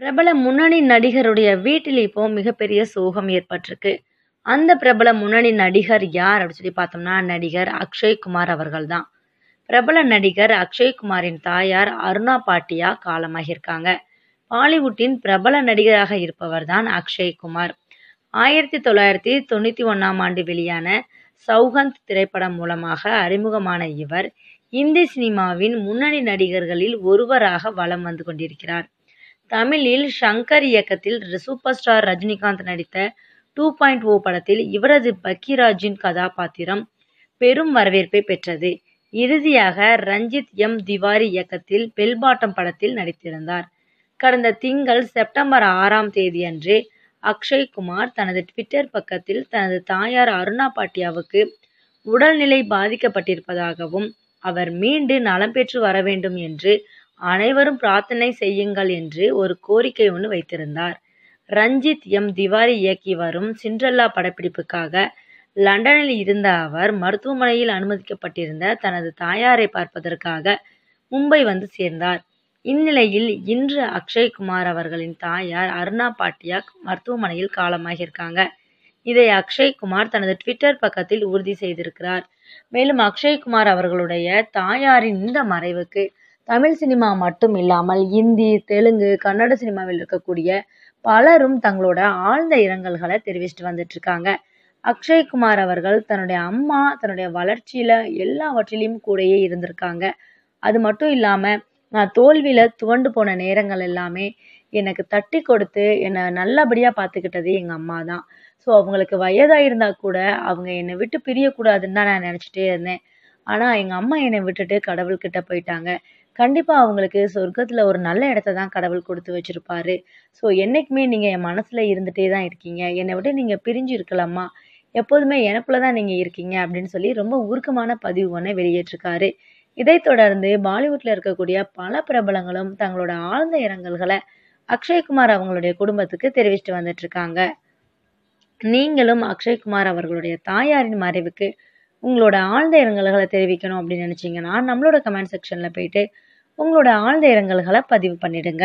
பிரபல முன்னணி நடிகருடைய வீட்டில் இப்போ மிகப்பெரிய சோகம் ஏற்பட்டிருக்கு அந்த பிரபல முன்னணி நடிகர் யார் அப்படின்னு சொல்லி பார்த்தோம்னா நடிகர் அக்ஷய்குமார் அவர்கள் தான் பிரபல நடிகர் அக்ஷய்குமாரின் தாயார் அருணா பாட்டியா காலமாகியிருக்காங்க பாலிவுட்டின் பிரபல நடிகராக இருப்பவர் தான் அக்ஷய்குமார் ஆயிரத்தி தொள்ளாயிரத்தி தொண்ணூற்றி ஒன்றாம் ஆண்டு வெளியான சௌகந்த் திரைப்படம் மூலமாக அறிமுகமான இவர் இந்தி சினிமாவின் முன்னணி நடிகர்களில் ஒருவராக வலம் வந்து கொண்டிருக்கிறார் தமிழில் ஷங்கர் இயக்கத்தில் சூப்பர் ஸ்டார் ரஜினிகாந்த் நடித்த டூ பாயிண்ட் ஓ படத்தில் இவரது பக்கிராஜின் கதாபாத்திரம் பெரும் வரவேற்பை பெற்றது இறுதியாக ரஞ்சித் எம் திவாரி இயக்கத்தில் பெல்பாட்டம் படத்தில் நடித்திருந்தார் கடந்த திங்கள் செப்டம்பர் ஆறாம் தேதி அன்று அக்ஷய் குமார் தனது ட்விட்டர் பக்கத்தில் தனது தாயார் அருணா பாட்டியாவுக்கு உடல்நிலை பாதிக்கப்பட்டிருப்பதாகவும் அவர் மீண்டு நலம் பெற்று வர வேண்டும் என்று அனைவரும் பிரார்த்தனை செய்யுங்கள் என்று ஒரு கோரிக்கை ஒன்று வைத்திருந்தார் ரஞ்சித் எம் திவாரி இயக்கி வரும் சிண்ட்ரல்லா படப்பிடிப்புக்காக லண்டனில் இருந்த அவர் மருத்துவமனையில் அனுமதிக்கப்பட்டிருந்த தனது தாயாரை பார்ப்பதற்காக மும்பை வந்து சேர்ந்தார் இந்நிலையில் இன்று அக்ஷய்குமார் அவர்களின் தாயார் அருணா பாட்டியா மருத்துவமனையில் காலமாகியிருக்காங்க இதை அக்ஷய்குமார் தனது ட்விட்டர் பக்கத்தில் உறுதி செய்திருக்கிறார் மேலும் அக்ஷய்குமார் அவர்களுடைய தாயாரின் இந்த மறைவுக்கு தமிழ் சினிமா மட்டும் இல்லாமல் இந்தி தெலுங்கு கன்னட சினிமாவில் இருக்கக்கூடிய பலரும் தங்களோட ஆழ்ந்த இரங்கல்களை தெரிவிச்சுட்டு வந்துட்டு இருக்காங்க அக்ஷய்குமார் அவர்கள் தன்னுடைய அம்மா தன்னுடைய வளர்ச்சியில எல்லாவற்றிலையும் கூடயே இருந்திருக்காங்க அது மட்டும் இல்லாம நான் தோல்வியில துவண்டு போன நேரங்கள் எல்லாமே எனக்கு தட்டி கொடுத்து என்னை நல்லபடியா பார்த்துக்கிட்டது எங்க அம்மா தான் ஸோ அவங்களுக்கு வயதாக இருந்தால் கூட அவங்க என்னை விட்டு பிரியக்கூடாதுன்னு தான் நான் நினச்சிட்டே இருந்தேன் ஆனால் எங்கள் அம்மா என்னை விட்டுட்டு கடவுள்கிட்ட போயிட்டாங்க கண்டிப்பாக அவங்களுக்கு சொர்க்கத்தில் ஒரு நல்ல இடத்த தான் கடவுள் கொடுத்து வச்சுருப்பாரு ஸோ என்றைக்குமே நீங்கள் என் மனசில் இருந்துகிட்டே தான் இருக்கீங்க என்னை விட்டு நீங்கள் பிரிஞ்சு இருக்கலாமா எப்போதுமே எனக்குள்ள தான் நீங்கள் இருக்கீங்க அப்படின்னு சொல்லி ரொம்ப உருக்கமான பதிவு ஒன்றை வெளியேற்றிருக்காரு இதைத் தொடர்ந்து பாலிவுட்டில் இருக்கக்கூடிய பல பிரபலங்களும் தங்களோட ஆழ்ந்த இரங்கல்களை அக்ஷய்குமார் அவங்களுடைய குடும்பத்துக்கு தெரிவிச்சுட்டு வந்துட்டு இருக்காங்க நீங்களும் அக்ஷய்குமார் அவர்களுடைய தாயாரின் மறைவுக்கு உங்களோட ஆழ்ந்த இரங்கல்களை தெரிவிக்கணும் அப்படின்னு நினச்சிங்கன்னா நம்மளோட கமெண்ட் செக்ஷனில் போயிட்டு உங்களோட ஆழ்ந்த இரங்கல்களை பதிவு பண்ணிடுங்க